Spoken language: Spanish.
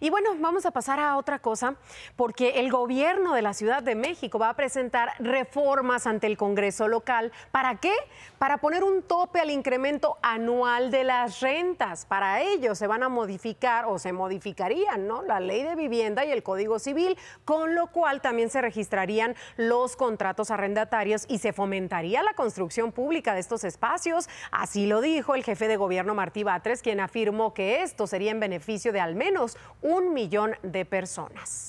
Y bueno, vamos a pasar a otra cosa, porque el gobierno de la Ciudad de México va a presentar reformas ante el Congreso local. ¿Para qué? Para poner un tope al incremento anual de las rentas. Para ello se van a modificar o se modificarían ¿no? la ley de vivienda y el Código Civil, con lo cual también se registrarían los contratos arrendatarios y se fomentaría la construcción pública de estos espacios. Así lo dijo el jefe de gobierno Martí Batres, quien afirmó que esto sería en beneficio de al menos un millón de personas.